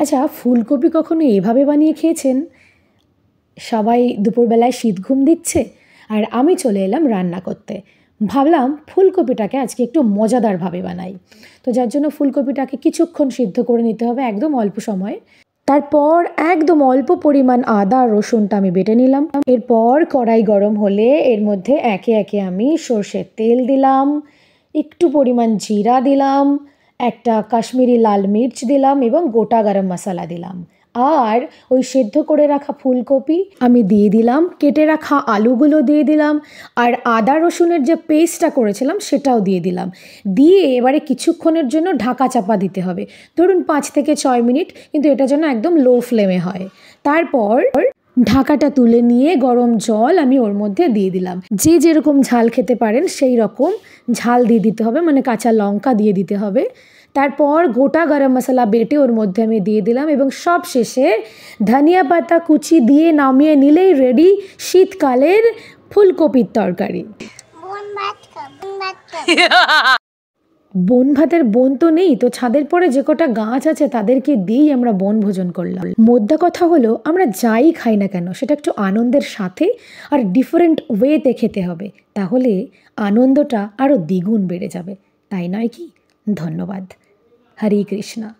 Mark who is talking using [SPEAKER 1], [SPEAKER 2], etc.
[SPEAKER 1] আচ্ছা ফুলকপি কখনো এভাবে বানিয়ে খেয়েছেন সবাই দুপুরবেলায় শীত ঘুম দিচ্ছে আর আমি চলে এলাম রান্না করতে ভাবলাম ফুলকপিটাকে আজকে একটু মজাদারভাবে বানাই তো যার জন্য ফুলকপিটাকে কিছুক্ষণ সিদ্ধ করে নিতে হবে একদম অল্প সময়ে তারপর একদম অল্প পরিমাণ আদা রসুনটা আমি বেটে নিলাম এরপর কড়াই গরম হলে এর মধ্যে একে একে আমি সর্ষের তেল দিলাম একটু পরিমাণ জিরা দিলাম একটা কাশ্মীরি লাল মির্চ দিলাম এবং গোটা গরম মশলা দিলাম আর ওই সেদ্ধ করে রাখা ফুলকপি আমি দিয়ে দিলাম কেটে রাখা আলুগুলো দিয়ে দিলাম আর আদা রসুনের যে পেস্টটা করেছিলাম সেটাও দিয়ে দিলাম দিয়ে এবারে কিছুক্ষণের জন্য ঢাকা চাপা দিতে হবে ধরুন পাঁচ থেকে ছয় মিনিট কিন্তু এটা যেন একদম লো ফ্লেমে হয় তারপর ঢাকাটা তুলে নিয়ে গরম জল আমি ওর মধ্যে দিয়ে দিলাম যে যেরকম ঝাল খেতে পারেন সেই রকম ঝাল দিয়ে দিতে হবে মানে কাঁচা লঙ্কা দিয়ে দিতে হবে তারপর গোটা গরম মশলা বেটে ওর মধ্যে আমি দিয়ে দিলাম এবং সব শেষে ধনিয়া পাতা কুচি দিয়ে নামিয়ে নিলেই রেডি শীতকালের ফুলকপির তরকারি বন ভাতের বন তো নেই তো ছাদের পরে যে কটা গাছ আছে তাদেরকে দিয়েই আমরা বন ভোজন করলাম মোদ্দা কথা হলো আমরা যাই খাই না কেন সেটা একটু আনন্দের সাথে আর ডিফারেন্ট ওয়েতে খেতে হবে তাহলে আনন্দটা আরও দ্বিগুণ বেড়ে যাবে তাই নয় কি ধন্যবাদ হরে কৃষ্ণা